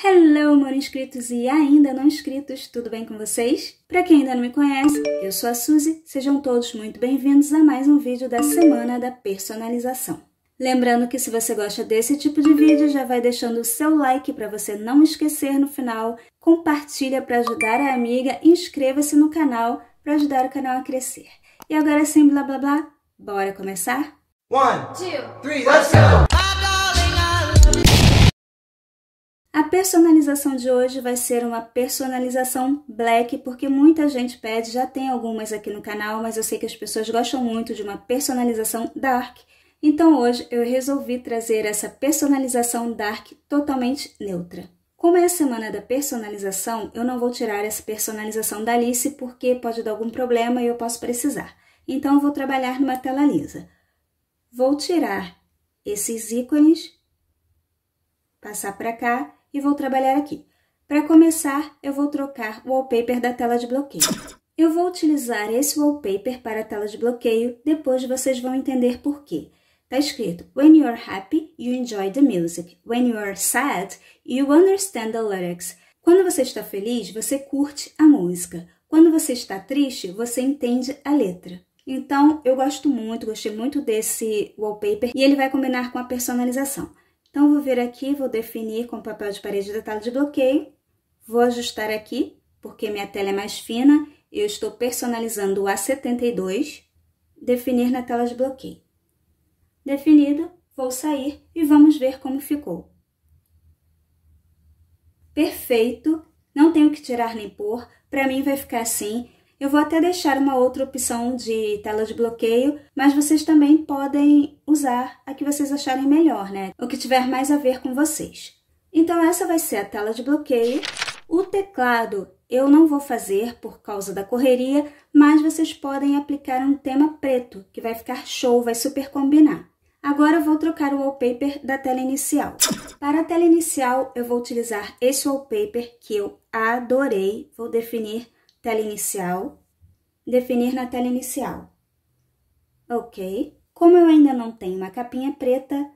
Hello, moro inscritos e ainda não inscritos, tudo bem com vocês? Para quem ainda não me conhece, eu sou a Suzy, sejam todos muito bem-vindos a mais um vídeo da Semana da Personalização. Lembrando que se você gosta desse tipo de vídeo, já vai deixando o seu like para você não esquecer no final, compartilha para ajudar a amiga, inscreva-se no canal para ajudar o canal a crescer. E agora sem blá blá blá, bora começar? One, two, three, let's go! personalização de hoje vai ser uma personalização black, porque muita gente pede, já tem algumas aqui no canal, mas eu sei que as pessoas gostam muito de uma personalização dark. Então hoje eu resolvi trazer essa personalização dark totalmente neutra. Como é a semana da personalização, eu não vou tirar essa personalização da Alice porque pode dar algum problema e eu posso precisar. Então eu vou trabalhar numa tela lisa. Vou tirar esses ícones, passar para cá e vou trabalhar aqui. Para começar, eu vou trocar o wallpaper da tela de bloqueio. Eu vou utilizar esse wallpaper para a tela de bloqueio, depois vocês vão entender por quê. Está escrito, When you are happy, you enjoy the music. When you are sad, you understand the lyrics. Quando você está feliz, você curte a música. Quando você está triste, você entende a letra. Então, eu gosto muito, gostei muito desse wallpaper e ele vai combinar com a personalização. Então, vou vir aqui, vou definir com papel de parede detalhe de bloqueio. Vou ajustar aqui, porque minha tela é mais fina. Eu estou personalizando o A72. Definir na tela de bloqueio. Definido, vou sair e vamos ver como ficou. Perfeito! Não tenho que tirar nem pôr, para mim vai ficar assim. Eu vou até deixar uma outra opção de tela de bloqueio, mas vocês também podem usar a que vocês acharem melhor, né? O que tiver mais a ver com vocês. Então essa vai ser a tela de bloqueio. O teclado eu não vou fazer por causa da correria, mas vocês podem aplicar um tema preto, que vai ficar show, vai super combinar. Agora vou trocar o wallpaper da tela inicial. Para a tela inicial, eu vou utilizar esse wallpaper que eu adorei. Vou definir tela inicial, definir na tela inicial. Ok, como eu ainda não tenho uma capinha preta,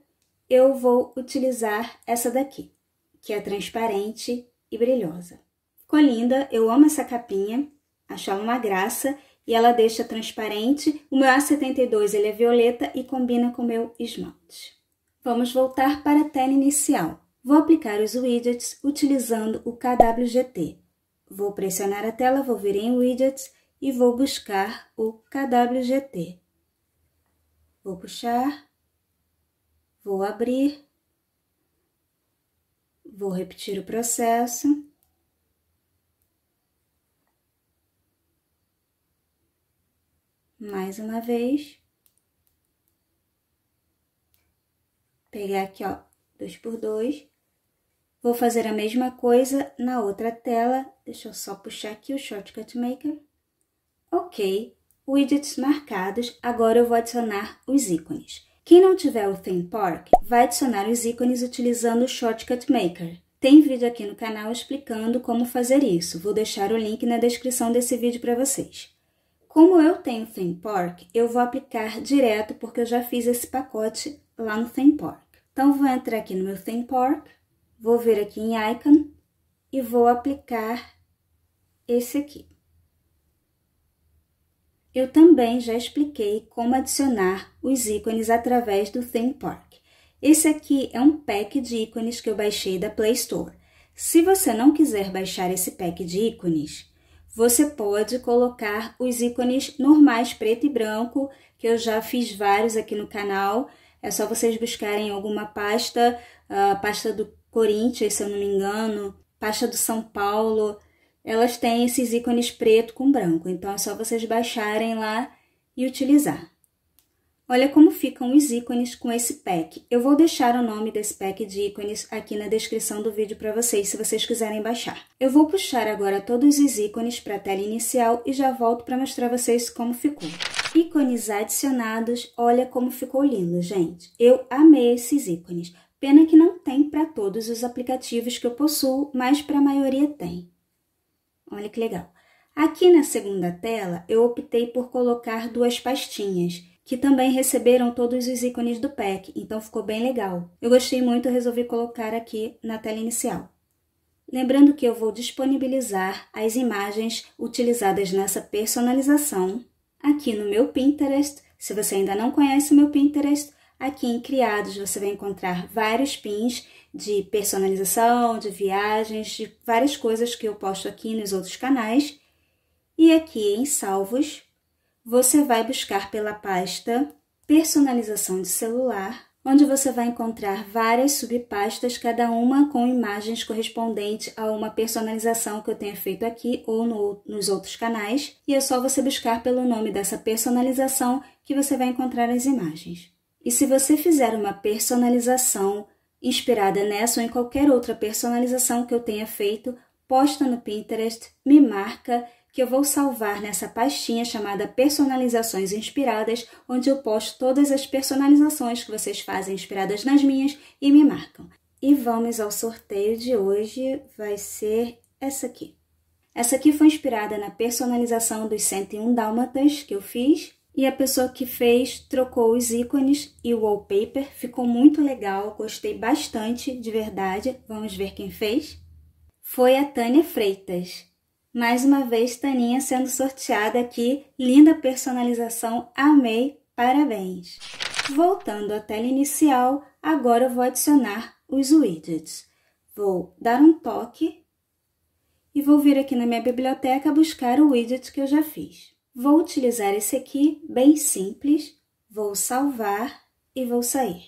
eu vou utilizar essa daqui, que é transparente e brilhosa. Ficou linda, eu amo essa capinha, acho ela uma graça e ela deixa transparente. O meu A72 ele é violeta e combina com o meu esmalte. Vamos voltar para a tela inicial. Vou aplicar os widgets utilizando o KWGT. Vou pressionar a tela, vou vir em Widgets e vou buscar o KWGT. Vou puxar, vou abrir, vou repetir o processo. Mais uma vez. Pegar aqui, ó, dois por dois. Vou fazer a mesma coisa na outra tela. Deixa eu só puxar aqui o Shortcut Maker. Ok, widgets marcados. Agora eu vou adicionar os ícones. Quem não tiver o Theme Park, vai adicionar os ícones utilizando o Shortcut Maker. Tem vídeo aqui no canal explicando como fazer isso. Vou deixar o link na descrição desse vídeo para vocês. Como eu tenho Theme Park, eu vou aplicar direto porque eu já fiz esse pacote lá no Theme Park. Então, vou entrar aqui no meu Theme Park Vou vir aqui em Icon e vou aplicar esse aqui. Eu também já expliquei como adicionar os ícones através do Theme Park. Esse aqui é um pack de ícones que eu baixei da Play Store. Se você não quiser baixar esse pack de ícones, você pode colocar os ícones normais preto e branco, que eu já fiz vários aqui no canal. É só vocês buscarem alguma pasta, a ah, pasta do Corinthians, se eu não me engano, pasta do São Paulo, elas têm esses ícones preto com branco, então é só vocês baixarem lá e utilizar. Olha como ficam os ícones com esse pack. Eu vou deixar o nome desse pack de ícones aqui na descrição do vídeo para vocês, se vocês quiserem baixar. Eu vou puxar agora todos os ícones para a tela inicial e já volto para mostrar vocês como ficou. Ícones adicionados, olha como ficou lindo, gente. Eu amei esses ícones. Pena que não tem para todos os aplicativos que eu possuo, mas para a maioria tem. Olha que legal. Aqui na segunda tela, eu optei por colocar duas pastinhas, que também receberam todos os ícones do pack, então ficou bem legal. Eu gostei muito e resolvi colocar aqui na tela inicial. Lembrando que eu vou disponibilizar as imagens utilizadas nessa personalização aqui no meu Pinterest. Se você ainda não conhece o meu Pinterest, Aqui em Criados você vai encontrar vários pins de personalização, de viagens, de várias coisas que eu posto aqui nos outros canais. E aqui em Salvos você vai buscar pela pasta Personalização de celular, onde você vai encontrar várias subpastas, cada uma com imagens correspondentes a uma personalização que eu tenha feito aqui ou no, nos outros canais, e é só você buscar pelo nome dessa personalização que você vai encontrar as imagens. E se você fizer uma personalização inspirada nessa ou em qualquer outra personalização que eu tenha feito, posta no Pinterest, me marca que eu vou salvar nessa pastinha chamada Personalizações Inspiradas, onde eu posto todas as personalizações que vocês fazem inspiradas nas minhas e me marcam. E vamos ao sorteio de hoje, vai ser essa aqui. Essa aqui foi inspirada na personalização dos 101 Dálmatas que eu fiz, e a pessoa que fez trocou os ícones e o wallpaper, ficou muito legal, gostei bastante, de verdade. Vamos ver quem fez? Foi a Tânia Freitas. Mais uma vez, Taninha sendo sorteada aqui. Linda personalização, amei, parabéns! Voltando à tela inicial, agora eu vou adicionar os widgets. Vou dar um toque e vou vir aqui na minha biblioteca buscar o widget que eu já fiz. Vou utilizar esse aqui, bem simples, vou salvar e vou sair.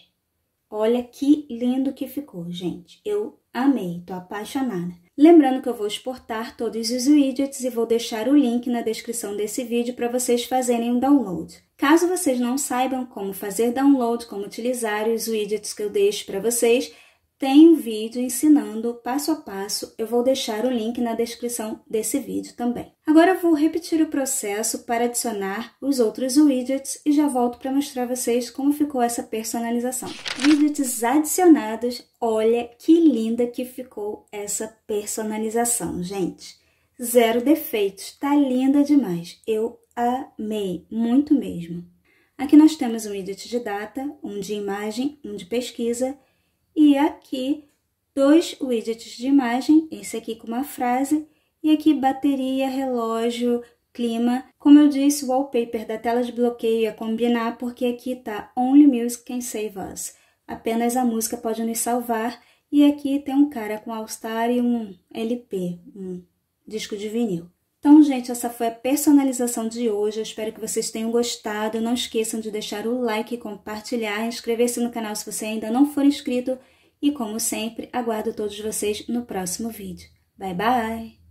Olha que lindo que ficou, gente. Eu amei, tô apaixonada. Lembrando que eu vou exportar todos os widgets e vou deixar o link na descrição desse vídeo para vocês fazerem o um download. Caso vocês não saibam como fazer download, como utilizar os widgets que eu deixo para vocês, tem um vídeo ensinando passo a passo, eu vou deixar o link na descrição desse vídeo também. Agora vou repetir o processo para adicionar os outros widgets e já volto para mostrar a vocês como ficou essa personalização. Widgets adicionados, olha que linda que ficou essa personalização, gente. Zero defeitos, tá linda demais, eu amei, muito mesmo. Aqui nós temos um widget de data, um de imagem, um de pesquisa e aqui, dois widgets de imagem, esse aqui com uma frase, e aqui bateria, relógio, clima. Como eu disse, o wallpaper da tela de bloqueio ia combinar porque aqui tá Only Music Can Save Us. Apenas a música pode nos salvar. E aqui tem um cara com All Star e um LP, um disco de vinil. Então, gente, essa foi a personalização de hoje. Eu espero que vocês tenham gostado. Não esqueçam de deixar o like, compartilhar, inscrever-se no canal se você ainda não for inscrito. E, como sempre, aguardo todos vocês no próximo vídeo. Bye, bye!